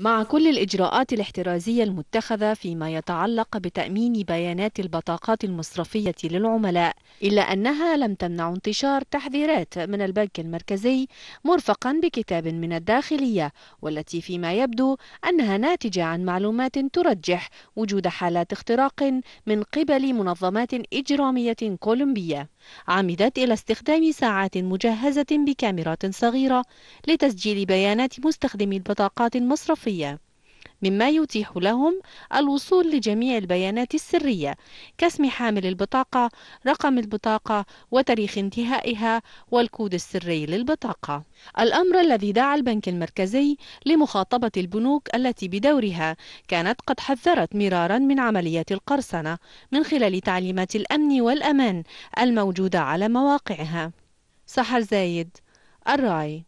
مع كل الإجراءات الاحترازية المتخذة فيما يتعلق بتأمين بيانات البطاقات المصرفية للعملاء إلا أنها لم تمنع انتشار تحذيرات من البنك المركزي مرفقا بكتاب من الداخلية والتي فيما يبدو أنها ناتجة عن معلومات ترجح وجود حالات اختراق من قبل منظمات إجرامية كولومبية عمدت إلى استخدام ساعات مجهزة بكاميرات صغيرة لتسجيل بيانات مستخدمي البطاقات المصرفية الخفية مما يتيح لهم الوصول لجميع البيانات السرية كاسم حامل البطاقة، رقم البطاقة، وتاريخ انتهائها، والكود السري للبطاقة. الأمر الذي دعا البنك المركزي لمخاطبة البنوك التي بدورها كانت قد حذرت مرارا من عمليات القرصنة من خلال تعليمات الأمن والأمان الموجودة على مواقعها. صح زايد الرأي